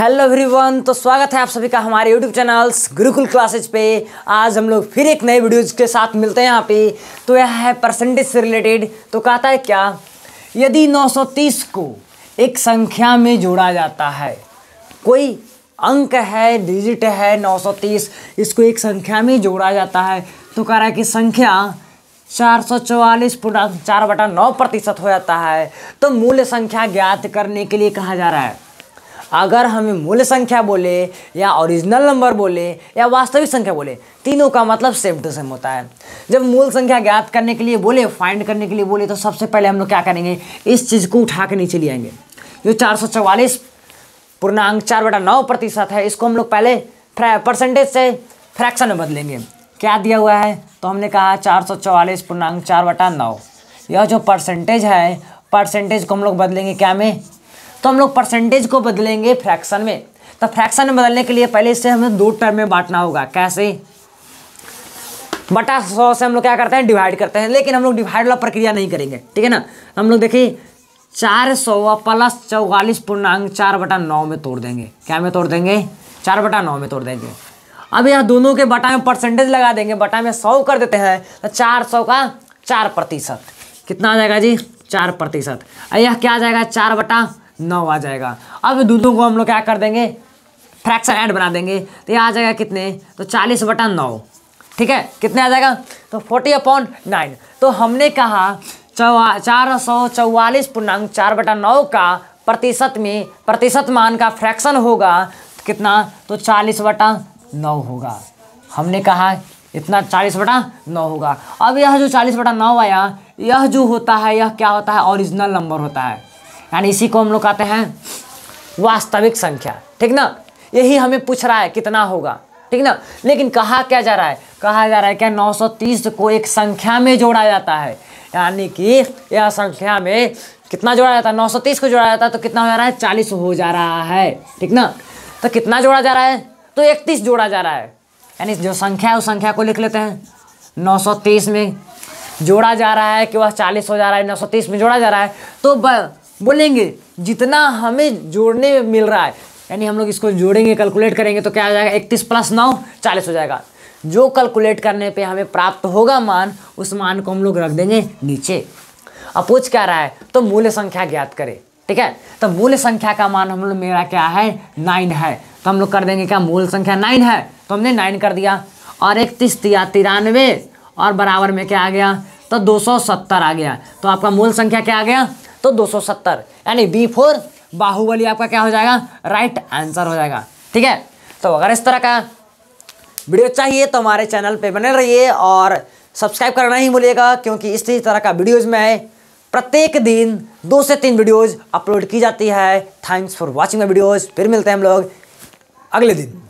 hello everyone तो स्वागत है आप सभी का हमारे यूट्यूब चैनल्स गुरुकुल क्लासेज पे आज हम लोग फिर एक नए वीडियोज के साथ मिलते हैं यहाँ पे तो यह है परसेंटेज से रिलेटेड तो कहता है क्या यदि 930 को एक संख्या में जोड़ा जाता है कोई अंक है डिजिट है 930 इसको एक संख्या में जोड़ा जाता है तो कह रहा है कि संख्या चार सौ चौवालीस पूर्णांक चार बटा नौ प्रतिशत हो जाता है तो मूल्य संख्या ज्ञात करने के लिए कहा जा रहा है अगर हमें मूल संख्या बोले या ओरिजिनल नंबर बोले या वास्तविक संख्या बोले तीनों का मतलब सेम टू सेम होता है जब मूल संख्या ज्ञात करने के लिए बोले फाइंड करने के लिए बोले तो सबसे पहले हम लोग क्या करेंगे इस चीज़ को उठा के नीचे ले आएंगे जो चार सौ चवालीस पूर्णांक चार बटा नौ प्रतिशत है इसको हम लोग पहले परसेंटेज से फ्रैक्शन में बदलेंगे क्या दिया हुआ है तो हमने कहा चार सौ चौवालीस पूर्णांक चार बटा नौ यह जो परसेंटेज है परसेंटेज को हम लोग बदलेंगे क्या में तो हम लोग परसेंटेज को बदलेंगे फ्रैक्शन में तो फ्रैक्शन में बदलने के लिए पहले इसे हमें दो टर्म में बांटना होगा कैसे बटा सौ से हम लोग क्या करते हैं डिवाइड करते हैं लेकिन हम लोग डिवाइड वाला प्रक्रिया नहीं करेंगे ठीक है ना हम लोग देखिए चार सौ प्लस चौवालीस पूर्णांग चार बटा नौ में तोड़ देंगे क्या में तोड़ देंगे चार बटा नौ में तोड़ देंगे अब यहाँ दोनों के बटा में परसेंटेज लगा देंगे बटा में सौ कर देते हैं तो चार सौ का चार प्रतिशत कितना आ जाएगा जी चार प्रतिशत यह क्या आ जाएगा चार बटा नौ आ जाएगा अब दूधों को हम लोग क्या कर देंगे फ्रैक्शन ऐड बना देंगे तो ये आ जाएगा कितने तो चालीस बटा नौ ठीक है कितने आ जाएगा तो फोर्टी अपॉन नाइन तो हमने कहा चौवा चार सौ चौवालीस पूर्णांक चार बटा नौ का प्रतिशत में प्रतिशत मान का फ्रैक्शन होगा तो कितना तो चालीस बटा नौ होगा हमने कहा इतना चालीस बटा नौ होगा अब यह जो चालीस बटा नौ आया यह जो होता है यह क्या होता है ओरिजिनल नंबर होता है यानी इसी को हम लोग कहते हैं वास्तविक संख्या ठीक ना यही हमें पूछ रहा है कितना होगा ठीक ना लेकिन कहा क्या जा रहा है कहा जा रहा है क्या 930 को एक संख्या में जोड़ा जाता है यानी कि यह संख्या में कितना जोड़ा जाता है 930 को जोड़ा जाता है तो कितना हो जा रहा है 40 हो जा रहा है ठीक ना तो कितना जोड़ा जा रहा है तो 31 जोड़ा जा रहा है यानी जो संख्या है उस संख्या को लिख लेते हैं नौ में जोड़ा जा रहा है कि वह 40 हो जा रहा है नौ में जोड़ा जा रहा है तो बोलेंगे जितना हमें जोड़ने में मिल रहा है यानी हम लोग इसको जोड़ेंगे कैलकुलेट करेंगे तो क्या हो जाएगा इकतीस प्लस नौ चालीस हो जाएगा जो कैलकुलेट करने पे हमें प्राप्त होगा मान उस मान को हम लोग रख देंगे नीचे पूछ क्या रहा है तो मूल्य संख्या ज्ञात करें ठीक है तो मूल्य संख्या का मान हम लोग मेरा क्या है नाइन है तो हम लोग कर देंगे क्या मूल संख्या नाइन है तो हमने नाइन कर दिया और इकतीस दिया तिरानवे और बराबर में क्या आ गया तो सत्तर आ गया तो आपका मूल संख्या क्या आ गया तो 270 यानी बी फोर बाहुबली आपका क्या हो जाएगा राइट आंसर हो जाएगा ठीक है तो अगर इस तरह का वीडियो चाहिए तो हमारे चैनल पे बने रहिए और सब्सक्राइब करना ही भूलिएगा क्योंकि इसी तरह का वीडियोज़ में प्रत्येक दिन दो से तीन वीडियोज़ अपलोड की जाती है thanks for watching the videos फिर मिलते हैं हम लोग अगले दिन